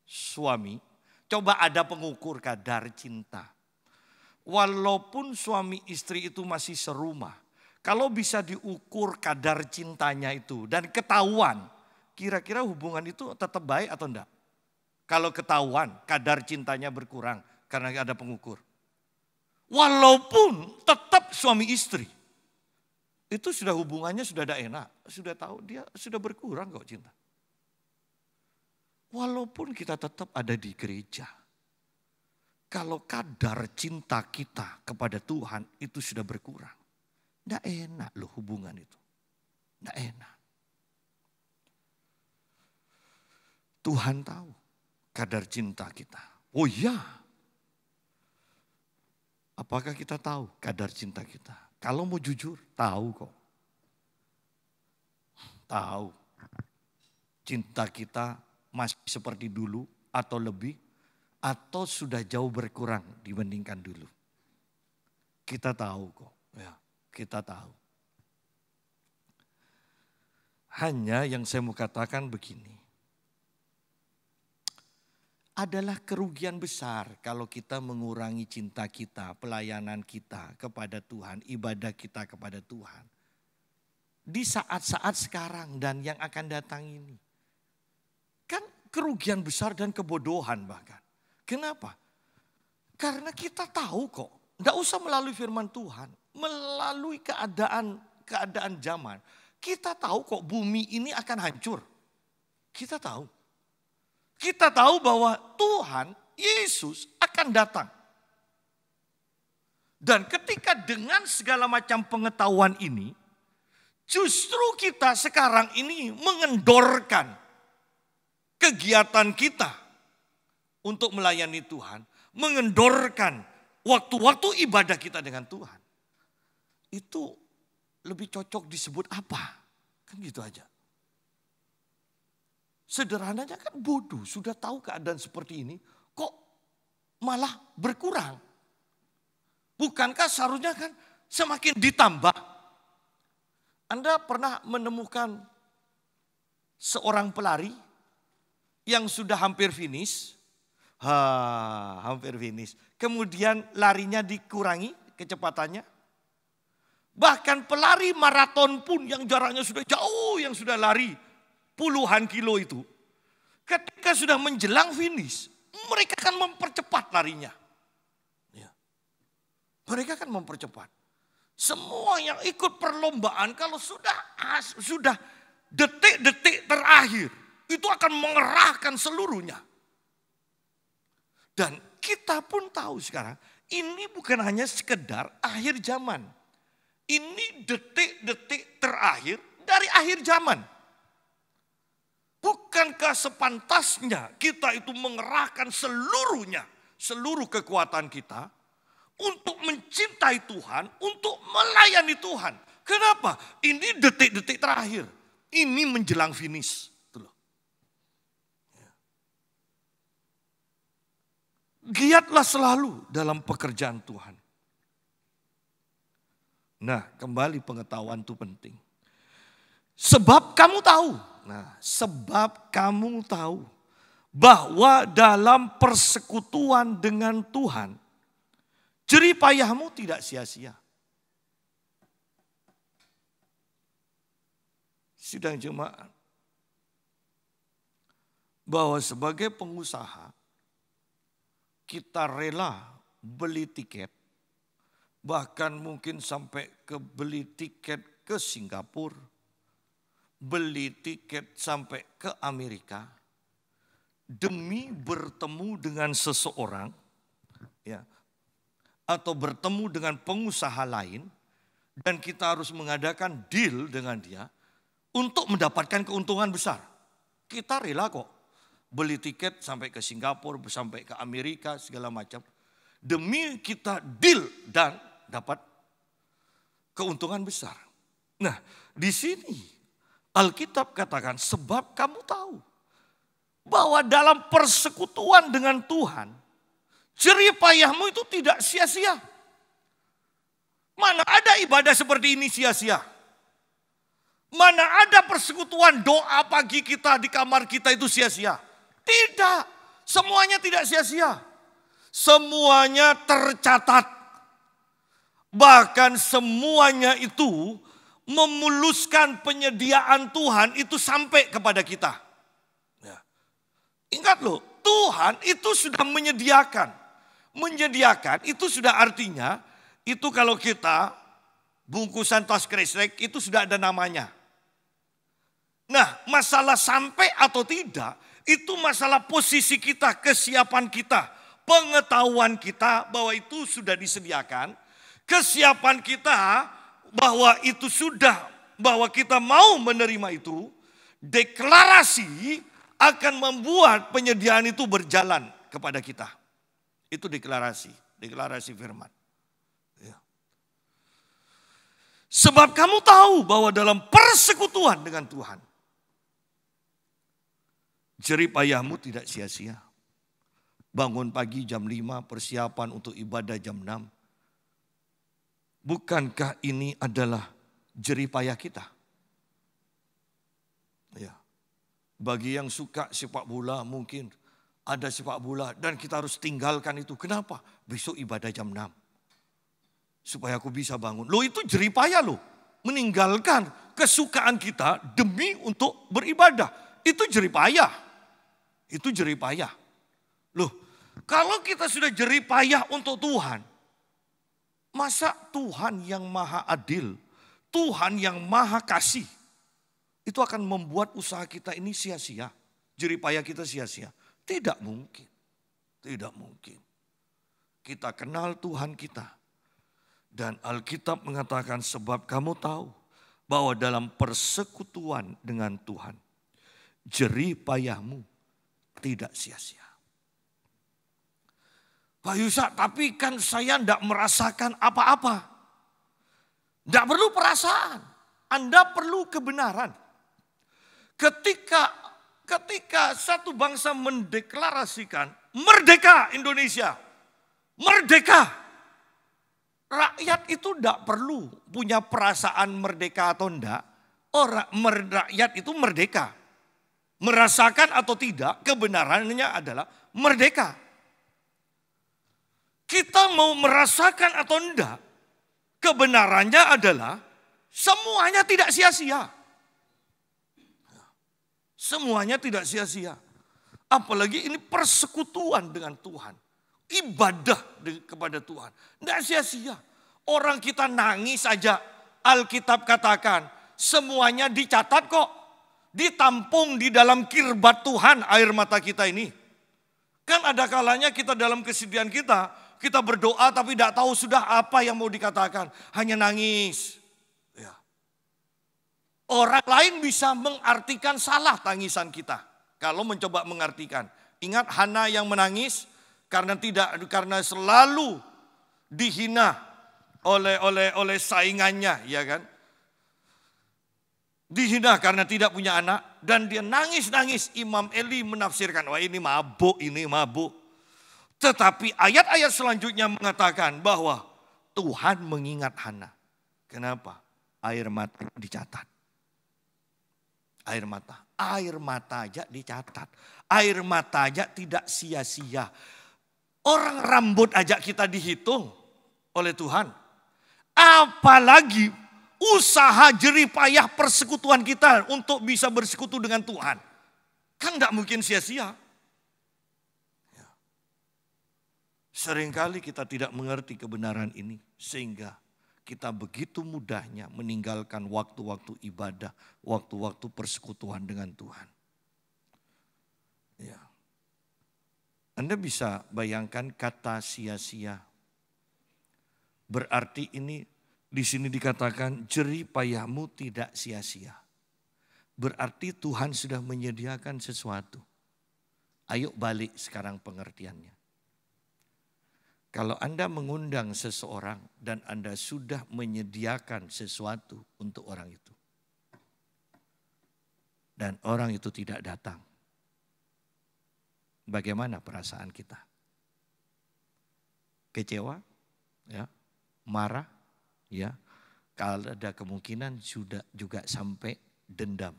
suami. Coba ada pengukur kadar cinta. Walaupun suami istri itu masih serumah. Kalau bisa diukur kadar cintanya itu dan ketahuan. Kira-kira hubungan itu tetap baik atau enggak? Kalau ketahuan kadar cintanya berkurang karena ada pengukur. Walaupun tetap suami istri. Itu sudah hubungannya sudah ada enak. Sudah tahu dia sudah berkurang kok cinta. Walaupun kita tetap ada di gereja. Kalau kadar cinta kita kepada Tuhan itu sudah berkurang. Tidak enak loh hubungan itu. Tidak enak. Tuhan tahu kadar cinta kita. Oh iya, Apakah kita tahu kadar cinta kita? Kalau mau jujur, tahu kok. Tahu. Cinta kita masih seperti dulu atau lebih atau sudah jauh berkurang dibandingkan dulu. Kita tahu kok, ya, kita tahu. Hanya yang saya mau katakan begini, adalah kerugian besar kalau kita mengurangi cinta kita, pelayanan kita kepada Tuhan, ibadah kita kepada Tuhan. Di saat-saat sekarang dan yang akan datang ini. Kan kerugian besar dan kebodohan bahkan. Kenapa? Karena kita tahu kok, tidak usah melalui firman Tuhan, melalui keadaan keadaan zaman. Kita tahu kok bumi ini akan hancur. Kita tahu. Kita tahu bahwa Tuhan Yesus akan datang. Dan ketika dengan segala macam pengetahuan ini, justru kita sekarang ini mengendorkan kegiatan kita untuk melayani Tuhan, mengendorkan waktu-waktu ibadah kita dengan Tuhan. Itu lebih cocok disebut apa? Kan gitu aja. Sederhananya kan bodoh, sudah tahu keadaan seperti ini, kok malah berkurang. Bukankah seharusnya kan semakin ditambah? Anda pernah menemukan seorang pelari yang sudah hampir finish, ha, hampir finish. Kemudian larinya dikurangi kecepatannya. Bahkan pelari maraton pun yang jaraknya sudah jauh yang sudah lari puluhan kilo itu, ketika sudah menjelang finish, mereka akan mempercepat larinya. Ya. Mereka akan mempercepat. Semua yang ikut perlombaan kalau sudah sudah detik-detik terakhir itu akan mengerahkan seluruhnya. Dan kita pun tahu sekarang ini bukan hanya sekedar akhir zaman. Ini detik-detik terakhir dari akhir zaman. Bukankah sepantasnya kita itu mengerahkan seluruhnya, seluruh kekuatan kita untuk mencintai Tuhan, untuk melayani Tuhan. Kenapa? Ini detik-detik terakhir. Ini menjelang finish. Ya. Giatlah selalu dalam pekerjaan Tuhan. Nah, kembali pengetahuan itu penting. Sebab kamu tahu Nah, sebab kamu tahu bahwa dalam persekutuan dengan Tuhan, jerih tidak sia-sia. Sidang jemaat. Bahwa sebagai pengusaha, kita rela beli tiket, bahkan mungkin sampai ke beli tiket ke Singapura, beli tiket sampai ke Amerika demi bertemu dengan seseorang ya atau bertemu dengan pengusaha lain dan kita harus mengadakan deal dengan dia untuk mendapatkan keuntungan besar. Kita rela kok beli tiket sampai ke Singapura, sampai ke Amerika segala macam demi kita deal dan dapat keuntungan besar. Nah, di sini Alkitab katakan sebab kamu tahu bahwa dalam persekutuan dengan Tuhan jerih payahmu itu tidak sia-sia. Mana ada ibadah seperti ini sia-sia? Mana ada persekutuan doa pagi kita di kamar kita itu sia-sia? Tidak, semuanya tidak sia-sia. Semuanya tercatat. Bahkan semuanya itu memuluskan penyediaan Tuhan itu sampai kepada kita. Ya. Ingat loh, Tuhan itu sudah menyediakan. Menyediakan itu sudah artinya, itu kalau kita bungkusan tas kresek itu sudah ada namanya. Nah masalah sampai atau tidak itu masalah posisi kita, kesiapan kita, pengetahuan kita bahwa itu sudah disediakan. Kesiapan kita bahwa itu sudah, bahwa kita mau menerima itu, deklarasi akan membuat penyediaan itu berjalan kepada kita. Itu deklarasi, deklarasi firman. Ya. Sebab kamu tahu bahwa dalam persekutuan dengan Tuhan, jerih payahmu tidak sia-sia. Bangun pagi jam 5, persiapan untuk ibadah jam 6. Bukankah ini adalah jeripaya kita? Ya. Bagi yang suka sepak bola mungkin ada sepak bola dan kita harus tinggalkan itu. Kenapa? Besok ibadah jam 6. Supaya aku bisa bangun. Loh itu jeripaya loh. Meninggalkan kesukaan kita demi untuk beribadah. Itu jeripaya. Itu jeripaya. Loh, kalau kita sudah jeripaya untuk Tuhan, Masa Tuhan yang maha adil, Tuhan yang maha kasih, itu akan membuat usaha kita ini sia-sia. Jeripaya kita sia-sia. Tidak mungkin. Tidak mungkin. Kita kenal Tuhan kita. Dan Alkitab mengatakan sebab kamu tahu bahwa dalam persekutuan dengan Tuhan, jeripayamu tidak sia-sia. Pak Yusa, tapi kan saya tidak merasakan apa-apa. Tidak perlu perasaan. Anda perlu kebenaran. Ketika ketika satu bangsa mendeklarasikan merdeka Indonesia. Merdeka. Rakyat itu tidak perlu punya perasaan merdeka atau tidak, Orang rakyat itu merdeka. Merasakan atau tidak kebenarannya adalah merdeka. Kita mau merasakan atau enggak, kebenarannya adalah semuanya tidak sia-sia. Semuanya tidak sia-sia. Apalagi ini persekutuan dengan Tuhan. Ibadah kepada Tuhan. Tidak sia-sia. Orang kita nangis saja. Alkitab katakan semuanya dicatat kok. Ditampung di dalam kirbat Tuhan air mata kita ini. Kan ada kalanya kita dalam kesedihan kita kita berdoa tapi tidak tahu sudah apa yang mau dikatakan. Hanya nangis. Ya. Orang lain bisa mengartikan salah tangisan kita. Kalau mencoba mengartikan. Ingat Hana yang menangis karena tidak karena selalu dihina oleh oleh oleh saingannya, ya kan? dihina karena tidak punya anak dan dia nangis-nangis Imam Eli menafsirkan wah ini mabuk ini mabuk tetapi ayat-ayat selanjutnya mengatakan bahwa Tuhan mengingat Hana. Kenapa? Air mata dicatat. Air mata. Air mata aja dicatat. Air mata aja tidak sia-sia. Orang rambut aja kita dihitung oleh Tuhan. Apalagi usaha jerih payah persekutuan kita untuk bisa bersekutu dengan Tuhan. Kan tidak mungkin sia-sia. Seringkali kita tidak mengerti kebenaran ini sehingga kita begitu mudahnya meninggalkan waktu-waktu ibadah, waktu-waktu persekutuan dengan Tuhan. Ya. Anda bisa bayangkan kata sia-sia. Berarti ini di sini dikatakan jerih payahmu tidak sia-sia. Berarti Tuhan sudah menyediakan sesuatu. Ayo balik sekarang pengertiannya. Kalau Anda mengundang seseorang dan Anda sudah menyediakan sesuatu untuk orang itu. Dan orang itu tidak datang. Bagaimana perasaan kita? Kecewa? Ya. Marah? Ya. Kalau ada kemungkinan sudah juga sampai dendam.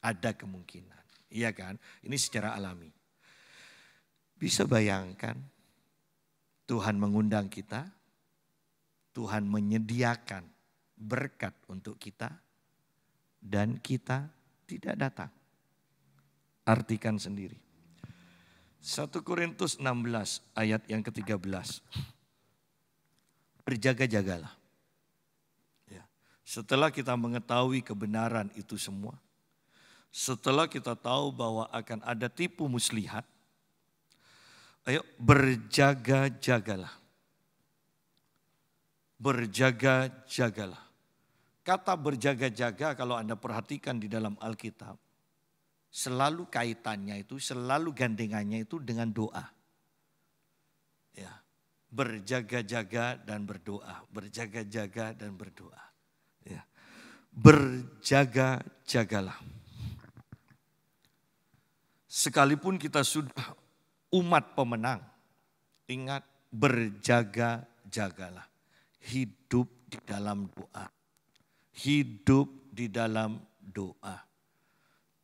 Ada kemungkinan. Iya kan? Ini secara alami. Bisa bayangkan Tuhan mengundang kita, Tuhan menyediakan berkat untuk kita, dan kita tidak datang. Artikan sendiri. 1 Korintus 16 ayat yang ke-13. Berjaga-jagalah. Ya. Setelah kita mengetahui kebenaran itu semua, setelah kita tahu bahwa akan ada tipu muslihat, Ayo berjaga-jagalah. Berjaga-jagalah. Kata berjaga-jaga kalau Anda perhatikan di dalam Alkitab. Selalu kaitannya itu, selalu gandengannya itu dengan doa. Ya, berjaga-jaga dan berdoa, berjaga-jaga dan berdoa. Ya. Berjaga-jagalah. Sekalipun kita sudah umat pemenang. Ingat, berjaga-jagalah. Hidup di dalam doa. Hidup di dalam doa.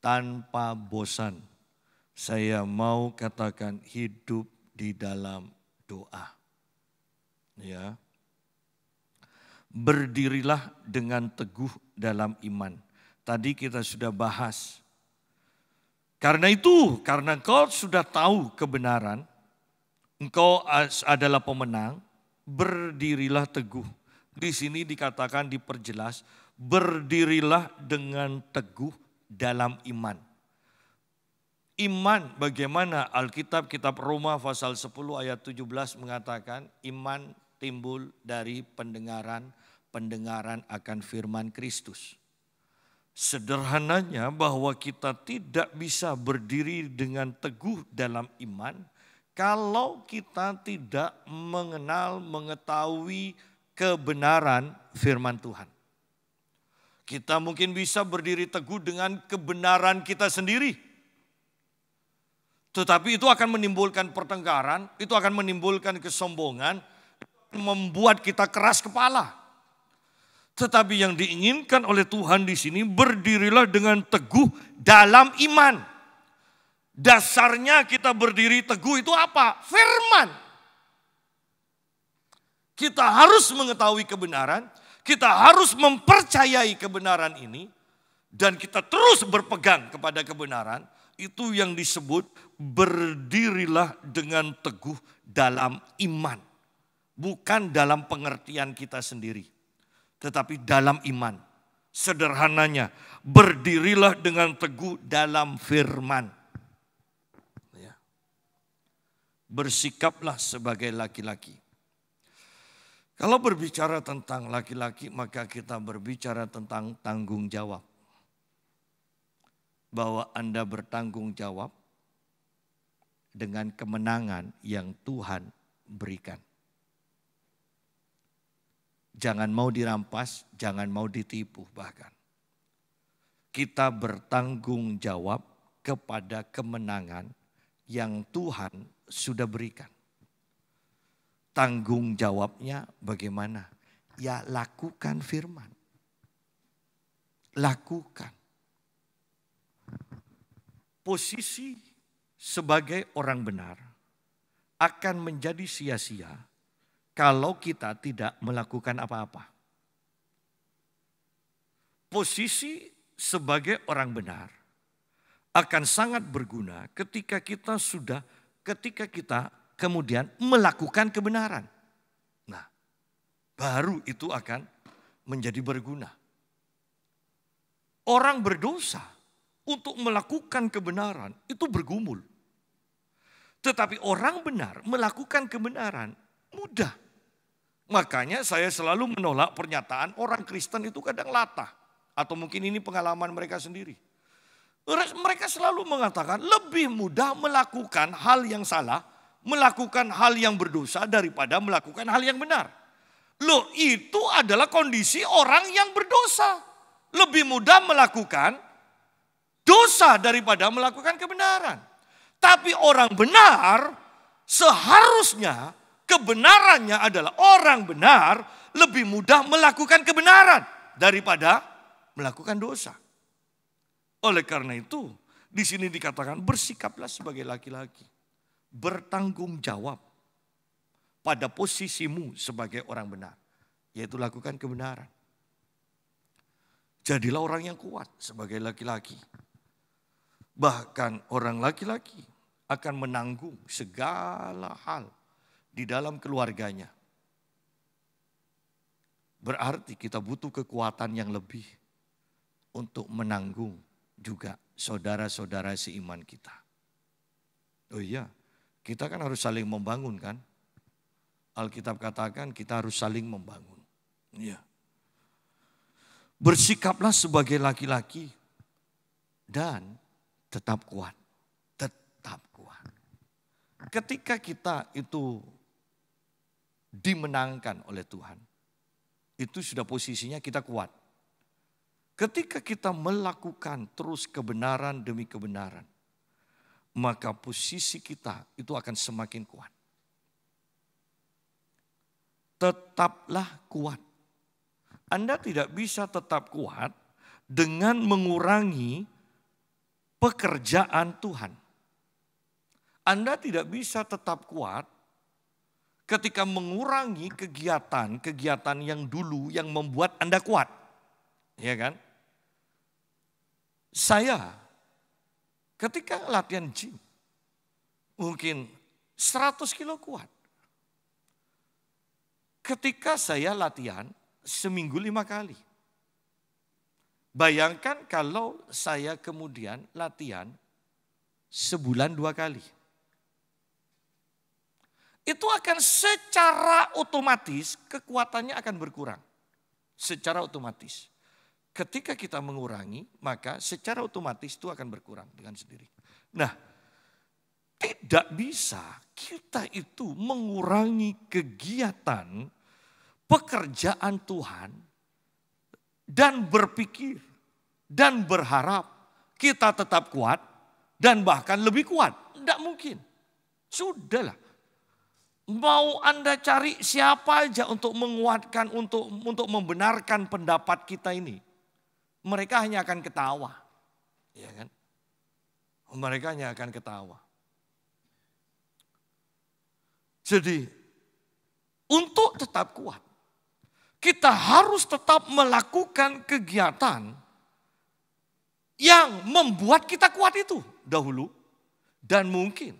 Tanpa bosan, saya mau katakan hidup di dalam doa. Ya. Berdirilah dengan teguh dalam iman. Tadi kita sudah bahas karena itu, karena engkau sudah tahu kebenaran, engkau adalah pemenang, berdirilah teguh. Di sini dikatakan diperjelas, berdirilah dengan teguh dalam iman. Iman bagaimana Alkitab kitab Roma pasal 10 ayat 17 mengatakan iman timbul dari pendengaran, pendengaran akan firman Kristus. Sederhananya bahwa kita tidak bisa berdiri dengan teguh dalam iman kalau kita tidak mengenal, mengetahui kebenaran firman Tuhan. Kita mungkin bisa berdiri teguh dengan kebenaran kita sendiri. Tetapi itu akan menimbulkan pertengkaran, itu akan menimbulkan kesombongan, membuat kita keras kepala. Tetapi yang diinginkan oleh Tuhan di sini berdirilah dengan teguh dalam iman. Dasarnya kita berdiri teguh itu apa? Firman. Kita harus mengetahui kebenaran, kita harus mempercayai kebenaran ini dan kita terus berpegang kepada kebenaran. Itu yang disebut berdirilah dengan teguh dalam iman, bukan dalam pengertian kita sendiri tetapi dalam iman. Sederhananya, berdirilah dengan teguh dalam firman. Ya. Bersikaplah sebagai laki-laki. Kalau berbicara tentang laki-laki, maka kita berbicara tentang tanggung jawab. Bahwa Anda bertanggung jawab dengan kemenangan yang Tuhan berikan. Jangan mau dirampas, jangan mau ditipu bahkan. Kita bertanggung jawab kepada kemenangan yang Tuhan sudah berikan. Tanggung jawabnya bagaimana? Ya lakukan firman. Lakukan. Posisi sebagai orang benar akan menjadi sia-sia kalau kita tidak melakukan apa-apa. Posisi sebagai orang benar akan sangat berguna ketika kita sudah ketika kita kemudian melakukan kebenaran. Nah, baru itu akan menjadi berguna. Orang berdosa untuk melakukan kebenaran itu bergumul. Tetapi orang benar melakukan kebenaran mudah. Makanya saya selalu menolak pernyataan orang Kristen itu kadang latah. Atau mungkin ini pengalaman mereka sendiri. Mereka selalu mengatakan lebih mudah melakukan hal yang salah, melakukan hal yang berdosa daripada melakukan hal yang benar. Loh itu adalah kondisi orang yang berdosa. Lebih mudah melakukan dosa daripada melakukan kebenaran. Tapi orang benar seharusnya kebenarannya adalah orang benar lebih mudah melakukan kebenaran daripada melakukan dosa. Oleh karena itu, di sini dikatakan bersikaplah sebagai laki-laki, bertanggung jawab pada posisimu sebagai orang benar, yaitu lakukan kebenaran. Jadilah orang yang kuat sebagai laki-laki. Bahkan orang laki-laki akan menanggung segala hal di dalam keluarganya. Berarti kita butuh kekuatan yang lebih untuk menanggung juga saudara-saudara seiman kita. Oh iya, kita kan harus saling membangun kan? Alkitab katakan kita harus saling membangun. Iya. Bersikaplah sebagai laki-laki dan tetap kuat. Tetap kuat. Ketika kita itu dimenangkan oleh Tuhan. Itu sudah posisinya kita kuat. Ketika kita melakukan terus kebenaran demi kebenaran, maka posisi kita itu akan semakin kuat. Tetaplah kuat. Anda tidak bisa tetap kuat dengan mengurangi pekerjaan Tuhan. Anda tidak bisa tetap kuat ketika mengurangi kegiatan-kegiatan yang dulu yang membuat Anda kuat. Ya kan? Saya ketika latihan gym mungkin 100 kilo kuat. Ketika saya latihan seminggu lima kali. Bayangkan kalau saya kemudian latihan sebulan dua kali itu akan secara otomatis kekuatannya akan berkurang. Secara otomatis. Ketika kita mengurangi, maka secara otomatis itu akan berkurang dengan sendiri. Nah, tidak bisa kita itu mengurangi kegiatan pekerjaan Tuhan dan berpikir dan berharap kita tetap kuat dan bahkan lebih kuat. Tidak mungkin. Sudahlah. Mau Anda cari siapa aja untuk menguatkan, untuk untuk membenarkan pendapat kita ini. Mereka hanya akan ketawa. Ya kan? Mereka hanya akan ketawa. Jadi untuk tetap kuat, kita harus tetap melakukan kegiatan yang membuat kita kuat itu dahulu. Dan mungkin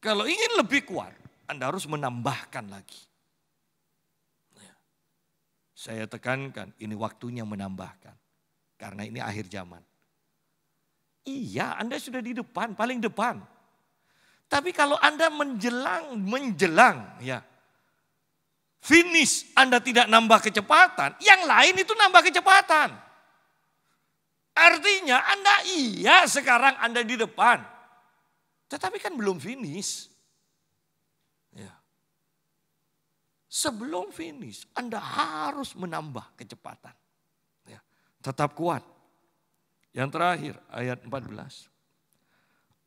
kalau ingin lebih kuat, anda harus menambahkan lagi. Ya. Saya tekankan, ini waktunya menambahkan. Karena ini akhir zaman. Iya, Anda sudah di depan, paling depan. Tapi kalau Anda menjelang, menjelang ya. Finish, Anda tidak nambah kecepatan, yang lain itu nambah kecepatan. Artinya Anda iya sekarang Anda di depan. Tetapi kan belum finish. Ya. Sebelum finish, Anda harus menambah kecepatan. Ya. Tetap kuat. Yang terakhir, ayat 14.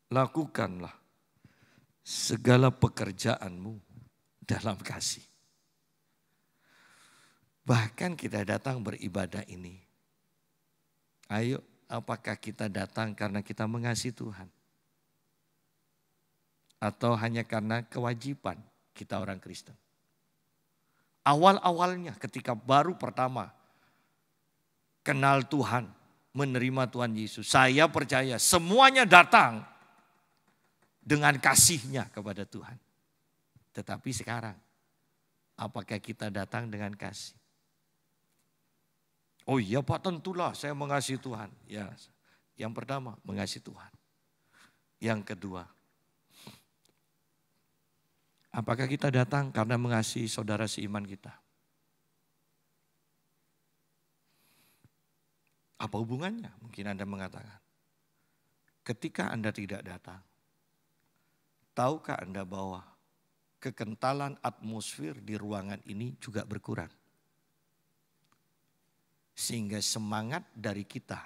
Lakukanlah segala pekerjaanmu dalam kasih. Bahkan kita datang beribadah ini. Ayo, apakah kita datang karena kita mengasihi Tuhan? atau hanya karena kewajiban kita orang Kristen. Awal-awalnya ketika baru pertama kenal Tuhan, menerima Tuhan Yesus. Saya percaya semuanya datang dengan kasihnya kepada Tuhan. Tetapi sekarang, apakah kita datang dengan kasih? Oh iya Pak tentulah saya mengasihi Tuhan. Ya, yang pertama mengasihi Tuhan. Yang kedua Apakah kita datang karena mengasihi saudara seiman kita? Apa hubungannya? Mungkin Anda mengatakan. Ketika Anda tidak datang, tahukah Anda bahwa kekentalan atmosfer di ruangan ini juga berkurang? Sehingga semangat dari kita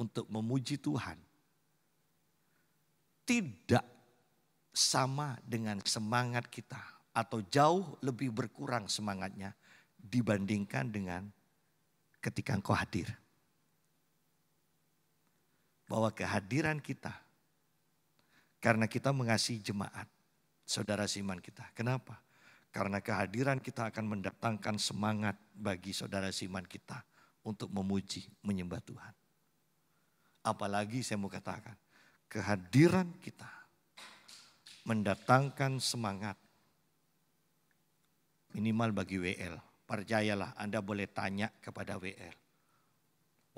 untuk memuji Tuhan tidak sama dengan semangat kita atau jauh lebih berkurang semangatnya dibandingkan dengan ketika engkau hadir. Bahwa kehadiran kita karena kita mengasihi jemaat, saudara siman kita. Kenapa? Karena kehadiran kita akan mendatangkan semangat bagi saudara siman kita untuk memuji, menyembah Tuhan. Apalagi saya mau katakan, kehadiran kita mendatangkan semangat. Minimal bagi WL. Percayalah Anda boleh tanya kepada WL.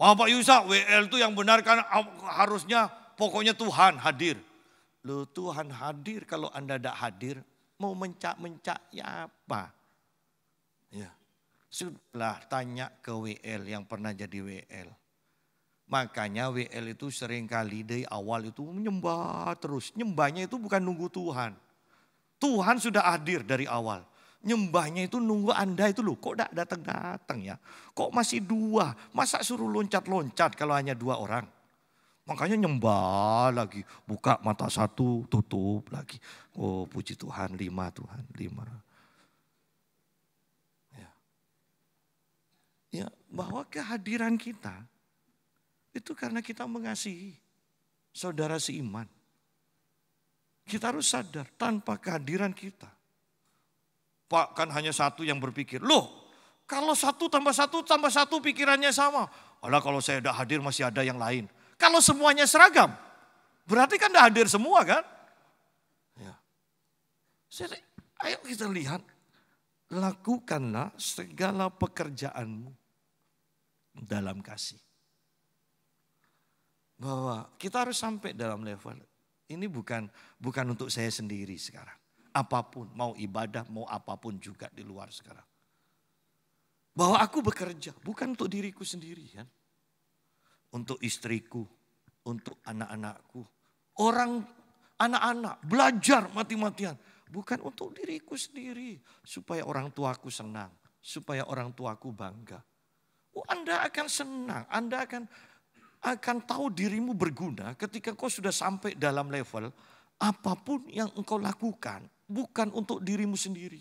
Wah Pak Yusa, WL itu yang benar kan harusnya pokoknya Tuhan hadir. Lu Tuhan hadir kalau Anda tidak hadir mau mencak-mencak ya apa? Ya. Sudahlah tanya ke WL yang pernah jadi WL. Makanya WL itu seringkali dari awal itu menyembah terus. Nyembahnya itu bukan nunggu Tuhan. Tuhan sudah hadir dari awal. Nyembahnya itu nunggu Anda itu loh. Kok tidak datang-datang ya? Kok masih dua? Masa suruh loncat-loncat kalau hanya dua orang? Makanya nyembah lagi. Buka mata satu, tutup lagi. Oh puji Tuhan, lima Tuhan, lima. Ya, ya bahwa kehadiran kita itu karena kita mengasihi saudara seiman. Kita harus sadar tanpa kehadiran kita. Pak kan hanya satu yang berpikir. Loh kalau satu tambah satu tambah satu pikirannya sama. Alah kalau saya tidak hadir masih ada yang lain. Kalau semuanya seragam. Berarti kan tidak hadir semua kan. Ya. Saya, ayo kita lihat lakukanlah segala pekerjaanmu dalam kasih bahwa kita harus sampai dalam level ini bukan bukan untuk saya sendiri sekarang. Apapun, mau ibadah, mau apapun juga di luar sekarang. Bahwa aku bekerja bukan untuk diriku sendiri ya. Untuk istriku, untuk anak-anakku. Orang anak-anak belajar mati-matian bukan untuk diriku sendiri supaya orang tuaku senang, supaya orang tuaku bangga. Oh, Anda akan senang, Anda akan akan tahu dirimu berguna ketika kau sudah sampai dalam level apapun yang engkau lakukan bukan untuk dirimu sendiri.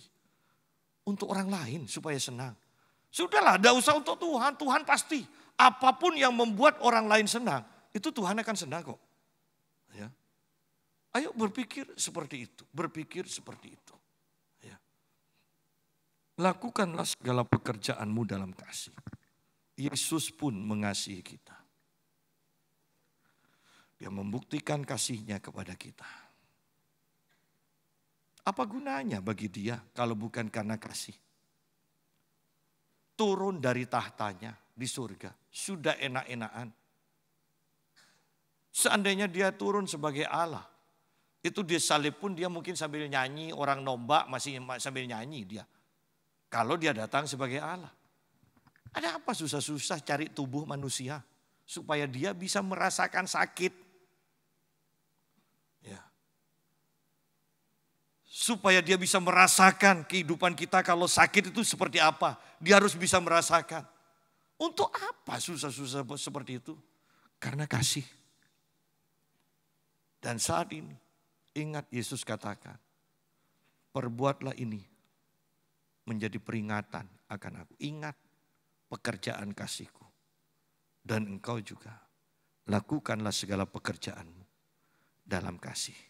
Untuk orang lain supaya senang. Sudahlah, tidak usah untuk Tuhan. Tuhan pasti apapun yang membuat orang lain senang, itu Tuhan akan senang kok. Ya. Ayo berpikir seperti itu, berpikir seperti itu. Ya. Lakukanlah segala pekerjaanmu dalam kasih. Yesus pun mengasihi kita. Dia membuktikan kasihnya kepada kita. Apa gunanya bagi dia kalau bukan karena kasih? Turun dari tahtanya di surga, sudah enak-enakan. Seandainya dia turun sebagai Allah, itu dia salib pun dia mungkin sambil nyanyi, orang nombak masih sambil nyanyi dia. Kalau dia datang sebagai Allah. Ada apa susah-susah cari tubuh manusia supaya dia bisa merasakan sakit supaya dia bisa merasakan kehidupan kita kalau sakit itu seperti apa. Dia harus bisa merasakan. Untuk apa susah-susah seperti itu? Karena kasih. Dan saat ini ingat Yesus katakan, perbuatlah ini menjadi peringatan akan aku. Ingat pekerjaan kasihku. Dan engkau juga lakukanlah segala pekerjaanmu dalam kasih.